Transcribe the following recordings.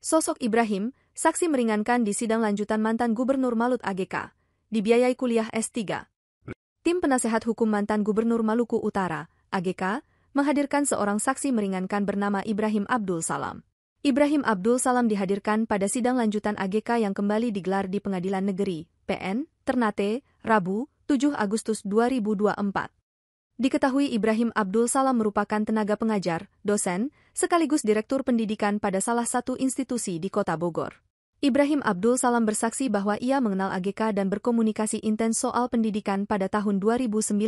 Sosok Ibrahim, saksi meringankan di sidang lanjutan mantan Gubernur Malut AGK, dibiayai kuliah S3. Tim penasehat hukum mantan Gubernur Maluku Utara, AGK, menghadirkan seorang saksi meringankan bernama Ibrahim Abdul Salam. Ibrahim Abdul Salam dihadirkan pada sidang lanjutan AGK yang kembali digelar di Pengadilan Negeri, PN, Ternate, Rabu, 7 Agustus 2024. Diketahui Ibrahim Abdul Salam merupakan tenaga pengajar, dosen, sekaligus Direktur Pendidikan pada salah satu institusi di kota Bogor. Ibrahim Abdul Salam bersaksi bahwa ia mengenal AGK dan berkomunikasi intens soal pendidikan pada tahun 2019.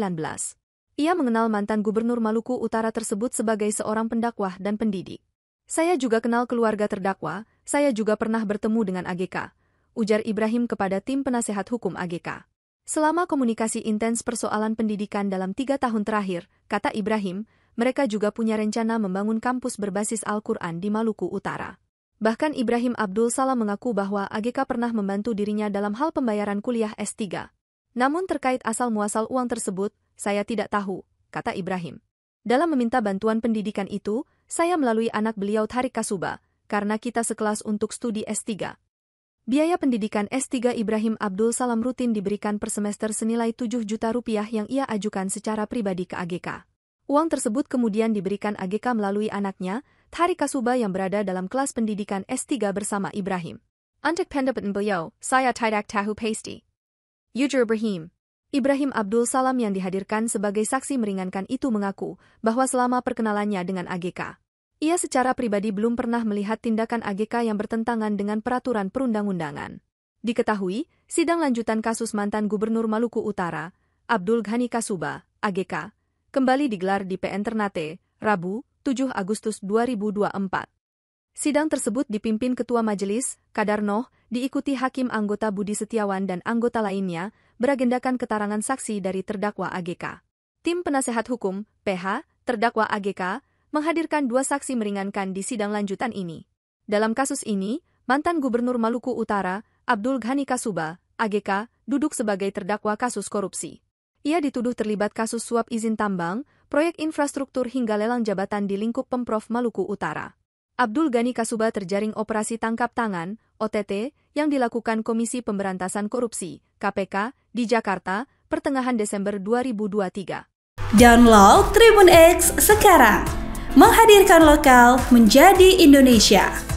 Ia mengenal mantan gubernur Maluku Utara tersebut sebagai seorang pendakwah dan pendidik. Saya juga kenal keluarga terdakwa, saya juga pernah bertemu dengan AGK, ujar Ibrahim kepada tim penasehat hukum AGK. Selama komunikasi intens persoalan pendidikan dalam tiga tahun terakhir, kata Ibrahim, mereka juga punya rencana membangun kampus berbasis Al-Quran di Maluku Utara. Bahkan Ibrahim Abdul Salam mengaku bahwa AGK pernah membantu dirinya dalam hal pembayaran kuliah S3. Namun terkait asal-muasal uang tersebut, saya tidak tahu, kata Ibrahim. Dalam meminta bantuan pendidikan itu, saya melalui anak beliau Tarik Kasuba, karena kita sekelas untuk studi S3. Biaya pendidikan S3 Ibrahim Abdul Salam rutin diberikan per semester senilai 7 juta rupiah yang ia ajukan secara pribadi ke AGK. Uang tersebut kemudian diberikan AGK melalui anaknya, Tari Kasuba yang berada dalam kelas pendidikan S3 bersama Ibrahim. Untuk pendapat beliau, saya tidak tahu pasti. Yujur Ibrahim. Ibrahim Abdul Salam yang dihadirkan sebagai saksi meringankan itu mengaku bahwa selama perkenalannya dengan AGK, ia secara pribadi belum pernah melihat tindakan AGK yang bertentangan dengan peraturan perundang-undangan. Diketahui, sidang lanjutan kasus mantan Gubernur Maluku Utara, Abdul Ghani Kasuba, AGK, kembali digelar di PN Ternate, Rabu, 7 Agustus 2024. Sidang tersebut dipimpin Ketua Majelis, Kadarno, diikuti Hakim anggota Budi Setiawan dan anggota lainnya, beragendakan keterangan saksi dari terdakwa AGK. Tim Penasehat Hukum, PH, terdakwa AGK, menghadirkan dua saksi meringankan di sidang lanjutan ini. Dalam kasus ini, mantan Gubernur Maluku Utara, Abdul Ghani Kasuba, AGK, duduk sebagai terdakwa kasus korupsi. Ia dituduh terlibat kasus suap izin tambang, proyek infrastruktur hingga lelang jabatan di lingkup Pemprov Maluku Utara. Abdul Ghani Kasuba terjaring operasi tangkap tangan (OTT) yang dilakukan Komisi Pemberantasan Korupsi (KPK) di Jakarta pertengahan Desember 2023. Download Tribun X sekarang. Menghadirkan lokal menjadi Indonesia.